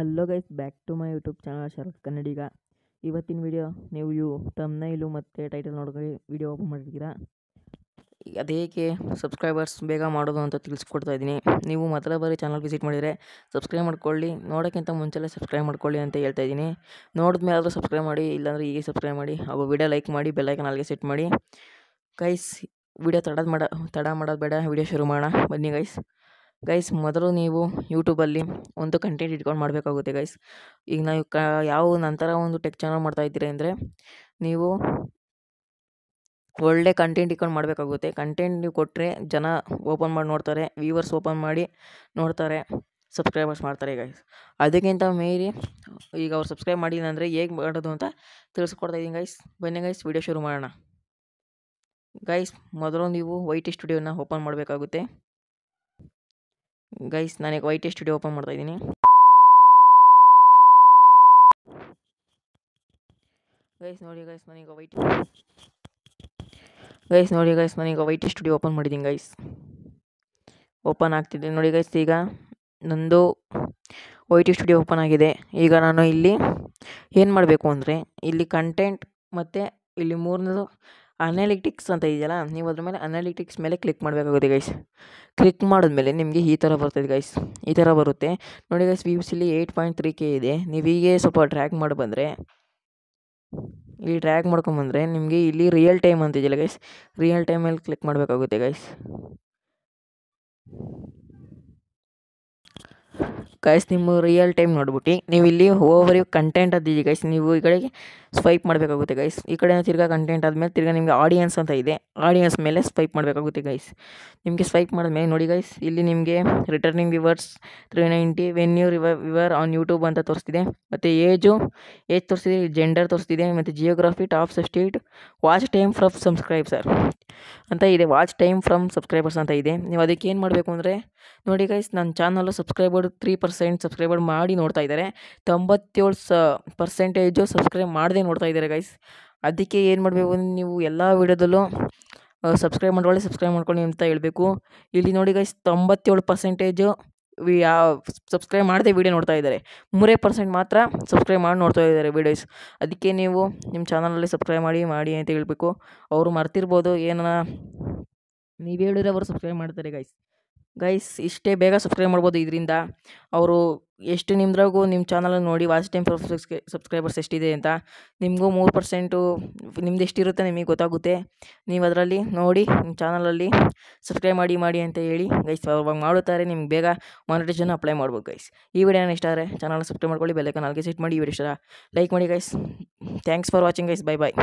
ಅಲ್ಲೋ guys back to my YouTube channel Sharath Kannadiga ಇವತ್ತಿನ video ನೀವು ಯು ತಮ್ನೈಲು ಮತ್ತು ಟೈಟಲ್ ನೋಡ್ಕೊಂಡು ವಿಡಿಯೋ ಓಪನ್ ಮಾಡಿದ್ದೀರಾ ಅದೇಕೆ ಸಬ್ಸ್ಕ್ರೈಬರ್ಸ್ ಬೇಗ ಮಾಡೋದು ಅಂತ ತಿಳಿಸ್ಕೊಡ್ತಾ ಇದ್ದೀನಿ ನೀವು ಮೊದಲ ಬಾರಿ ಚಾನಲ್ ವಿಸಿಟ್ ಮಾಡಿದರೆ ಸಬ್ಸ್ಕ್ರೈಬ್ ಮಾಡ್ಕೊಳ್ಳಿ ನೋಡೋಕ್ಕಿಂತ ಮುಂಚೆಲೇ ಸಬ್ಸ್ಕ್ರೈಬ್ ಮಾಡ್ಕೊಳ್ಳಿ ಅಂತ ಹೇಳ್ತಾ ಇದ್ದೀನಿ ಮೇಲೆ ಆದರೂ ಸಬ್ಸ್ಕ್ರೈಬ್ ಮಾಡಿ ಇಲ್ಲಾಂದರೆ ಈಗ ಸಬ್ಸ್ಕ್ರೈಬ್ ಮಾಡಿ ಹಾಗೂ ವಿಡಿಯೋ ಲೈಕ್ ಮಾಡಿ ಐಕನ್ ಅಲ್ಲಿಗೆ ಸೆಟ್ ಮಾಡಿ ಗೈಸ್ ವಿಡಿಯೋ ತಡದ ಮಾಡ ತಡ ಮಾಡೋದು ಬೇಡ ವಿಡಿಯೋ ಶುರು ಮಾಡೋಣ ಬನ್ನಿ ಗೈಸ್ ಗೈಸ್ ಮೊದಲು ನೀವು ಯೂಟ್ಯೂಬಲ್ಲಿ ಒಂದು ಕಂಟೆಂಟ್ ಇಟ್ಕೊಂಡು ಮಾಡಬೇಕಾಗುತ್ತೆ ಗೈಸ್ ಈಗ ನಾವು ಕ ಯಾವ ನಂತರ ಒಂದು ಟೆಕ್ ಚಾನಲ್ ಮಾಡ್ತಾ ಇದ್ದೀರಿ ಅಂದರೆ ನೀವು ಒಳ್ಳೆ ಕಂಟೆಂಟ್ ಇಟ್ಕೊಂಡು ಮಾಡಬೇಕಾಗುತ್ತೆ ಕಂಟೆಂಟ್ ನೀವು ಕೊಟ್ಟರೆ ಜನ ಓಪನ್ ಮಾಡಿ ನೋಡ್ತಾರೆ ವ್ಯೂವರ್ಸ್ ಓಪನ್ ಮಾಡಿ ನೋಡ್ತಾರೆ ಸಬ್ಸ್ಕ್ರೈಬರ್ಸ್ ಮಾಡ್ತಾರೆ ಗೈಸ್ ಅದಕ್ಕಿಂತ ಮೇರಿ ಈಗ ಅವ್ರು ಸಬ್ಸ್ಕ್ರೈಬ್ ಮಾಡಿಲ್ಲ ಅಂದರೆ ಹೇಗೆ ಮಾಡೋದು ಅಂತ ಇದ್ದೀನಿ ಗೈಸ್ ಬನ್ನಿ ಗೈಸ್ ವಿಡಿಯೋ ಶುರು ಮಾಡೋಣ ಗೈಸ್ ಮೊದಲು ನೀವು ವೈಟಿ ಸ್ಟುಡಿಯೋನ ಓಪನ್ ಮಾಡಬೇಕಾಗುತ್ತೆ ಗೈಸ್ ನಾನೀಗ ವೈ ಟಿ ಸ್ಟುಡಿಯೋ ಓಪನ್ ಮಾಡ್ತಾ ಇದ್ದೀನಿ ಗೈಸ್ ನೋಡಿ ಗೈಸ್ ನಾನೀಗ ವೈಟ್ ಗೈಸ್ ನೋಡಿ ಗೈಸ್ ನಾನೀಗ ಟಿ ಸ್ಟುಡಿಯೋ ಓಪನ್ ಮಾಡಿದ್ದೀನಿ ಗೈಸ್ ಓಪನ್ ಆಗ್ತಿದ್ದೀನಿ ನೋಡಿ ಗೈಸ್ ಈಗ ನಂದು ಟಿ ಸ್ಟುಡಿಯೋ ಓಪನ್ ಆಗಿದೆ ಈಗ ನಾನು ಇಲ್ಲಿ ಏನು ಮಾಡಬೇಕು ಅಂದರೆ ಇಲ್ಲಿ ಕಂಟೆಂಟ್ ಮತ್ತು ಇಲ್ಲಿ ಮೂರನೇದು ಅನಾಲಿಟಿಕ್ಸ್ ಅಂತ ಇದೆಯಲ್ಲ ನೀವು ಅದ್ರ ಮೇಲೆ ಅನಾಲಿಟಿಕ್ಸ್ ಮೇಲೆ ಕ್ಲಿಕ್ ಮಾಡಬೇಕಾಗುತ್ತೆ ಗೈಸ್ ಕ್ಲಿಕ್ ಮಾಡಿದ್ಮೇಲೆ ನಿಮಗೆ ಈ ಥರ ಬರ್ತದೆ ಗೈಸ್ ಈ ಥರ ಬರುತ್ತೆ ನೋಡಿ ಗೈಸ್ ವ್ಯೂಸ್ ಸಿಲಿ ಏಯ್ಟ್ ಪಾಯಿಂಟ್ ತ್ರೀ ಕೆ ಇದೆ ನೀವು ಹೀಗೆ ಸ್ವಲ್ಪ ಟ್ರ್ಯಾಕ್ ಮಾಡಿ ಬಂದರೆ ಇಲ್ಲಿ ಟ್ರ್ಯಾಕ್ ಮಾಡ್ಕೊಂಬಂದರೆ ನಿಮಗೆ ಇಲ್ಲಿ ರಿಯಲ್ ಟೈಮ್ ಅಂತಿದೆಯಲ್ಲ ಗೈಸ್ ರಿಯಲ್ ಟೈಮಲ್ಲಿ ಕ್ಲಿಕ್ ಮಾಡಬೇಕಾಗುತ್ತೆ ಗೈಸ್ ಗೈಸ್ ನಿಮ್ಮ ರಿಯಲ್ ಟೈಮ್ ನೋಡ್ಬಿಟ್ಟು ನೀವು ಇಲ್ಲಿ ಓವರ್ ಕಂಟೆಂಟ್ ಅದಿದೆ ಗೈಸ್ ನೀವು ಈ ಕಡೆಗೆ ಸ್ವೈಪ್ ಮಾಡಬೇಕಾಗುತ್ತೆ ಗೈಸ್ ಈ ಕಡೆ ತಿರ್ಗಾ ಕಂಟೆಂಟ್ ಆದಮೇಲೆ ತಿರ್ಗಾ ನಿಮಗೆ ಆಡಿಯನ್ಸ್ ಅಂತ ಇದೆ ಆಡಿಯನ್ಸ್ ಮೇಲೆ ಸ್ವೈಪ್ ಮಾಡಬೇಕಾಗುತ್ತೆ ಗೈಸ್ ನಿಮಗೆ ಸ್ವೈಪ್ ಮಾಡಿದ್ಮೇಲೆ ನೋಡಿ ಗೈಸ್ ಇಲ್ಲಿ ನಿಮಗೆ ರಿಟರ್ನಿಂಗ್ ವಿವರ್ಸ್ ತ್ರೀ ನೈಂಟಿ ವೆನ್ಯೂ ಯು ವಿವರ್ ಆನ್ ಯೂಟ್ಯೂಬ್ ಅಂತ ತೋರಿಸ್ತಿದೆ ಮತ್ತು ಏಜು ಏಜ್ ತೋರಿಸ್ತಿದೆ ಜೆಂಡರ್ ತೋರಿಸ್ತಿದೆ ಮತ್ತು geography top state watch time ಫ್ರಫ್ ಸಬ್ಸ್ಕ್ರೈಬ್ ಸರ್ ಅಂತ ಇದೆ ವಾಚ್ ಟೈಮ್ ಫ್ರಮ್ ಸಬ್ಸ್ಕ್ರೈಬರ್ಸ್ ಅಂತ ಇದೆ ನೀವು ಅದಕ್ಕೆ ಏನು ಮಾಡಬೇಕು ಅಂದರೆ ನೋಡಿ ಗೈಸ್ ನನ್ನ ಚಾನಲ್ಲು ಸಬ್ಸ್ಕ್ರೈಬರ್ ತ್ರೀ ಪರ್ಸೆಂಟ್ ಸಬ್ಸ್ಕ್ರೈಬರ್ ಮಾಡಿ ನೋಡ್ತಾ ಇದ್ದಾರೆ ತೊಂಬತ್ತೇಳು ಸ ಪರ್ಸೆಂಟೇಜು ಸಬ್ಸ್ಕ್ರೈಬ್ ಮಾಡದೆ ನೋಡ್ತಾ ಇದ್ದಾರೆ ಗೈಸ್ ಅದಕ್ಕೆ ಏನು ಮಾಡಬೇಕು ಅಂದರೆ ನೀವು ಎಲ್ಲ ವಿಡಿಯೋದಲ್ಲೂ ಸಬ್ಸ್ಕ್ರೈಬ್ ಮಾಡ್ಕೊಳ್ಳಿ ಸಬ್ಸ್ಕ್ರೈಬ್ ಮಾಡ್ಕೊಳ್ಳಿ ಅಂತ ಹೇಳಬೇಕು ಇಲ್ಲಿ ನೋಡಿ ಗೈಸ್ ತೊಂಬತ್ತೇಳು ಪರ್ಸೆಂಟೇಜು ಸಬ್ಸ್ಕ್ರೈಬ್ ಮಾಡದೆ ವೀಡಿಯೋ ನೋಡ್ತಾ ಇದ್ದಾರೆ ಮೂರೇ ಪರ್ಸೆಂಟ್ ಮಾತ್ರ ಸಬ್ಸ್ಕ್ರೈಬ್ ಮಾಡಿ ನೋಡ್ತಾ ಇದ್ದಾರೆ ವೀಡಿಯೋಸ್ ಅದಕ್ಕೆ ನೀವು ನಿಮ್ಮ ಚಾನಲಲ್ಲಿ ಸಬ್ಸ್ಕ್ರೈಬ್ ಮಾಡಿ ಮಾಡಿ ಅಂತ ಹೇಳಬೇಕು ಅವರು ಮರ್ತಿರ್ಬೋದು ಏನನ್ನ ನೀವು ಹೇಳಿದ್ರೆ ಅವರು ಸಬ್ಸ್ಕ್ರೈಬ್ ಮಾಡ್ತಾರೆ ಗೈಸ್ ಗೈಸ್ ಇಷ್ಟೇ ಬೇಗ ಸಬ್ಸ್ಕ್ರೈಬ್ ಮಾಡ್ಬೋದು ಇದರಿಂದ ಅವರು ಎಷ್ಟು ನಿಮ್ದ್ರಾಗೂ ನಿಮ್ಮ ಚಾನಲ್ ನೋಡಿ ವಾಚ್ ಟೈಮ್ ಸಬ್ಸ್ಕ್ರೈಬರ್ಸ್ ಎಷ್ಟಿದೆ ಅಂತ ನಿಮಗೂ ಮೂರು ಪರ್ಸೆಂಟು ನಿಮ್ದು ಎಷ್ಟಿರುತ್ತೆ ನಿಮಗೆ ಗೊತ್ತಾಗುತ್ತೆ ನೀವು ಅದರಲ್ಲಿ ನೋಡಿ ನಿಮ್ಮ ಚಾನಲಲ್ಲಿ ಸಬ್ಸ್ಕ್ರೈಬ್ ಮಾಡಿ ಮಾಡಿ ಅಂತ ಹೇಳಿ ಗೈಸ್ ಅವಾಗ ಮಾಡುತ್ತಾರೆ ನಿಮ್ಗೆ ಬೇಗ ಮಾನಿಟೇಷನ್ ಅಪ್ಲೈ ಮಾಡ್ಬೋದು ಗೈಸ್ ಈ ವಿಡಿಯೋನ ಇಷ್ಟ ಆದರೆ ಚಾನಲ್ ಸಬ್ಸ್ಕ್ರೈಬ್ ಮಾಡ್ಕೊಳ್ಳಿ ಬೆಲ್ಲೈಕನ್ ನಾಲ್ಕು ಸೆಟ್ ಮಾಡಿ ಈ ವಿಡಿಯೋ ಲೈಕ್ ಮಾಡಿ guys thanks for watching guys bye bye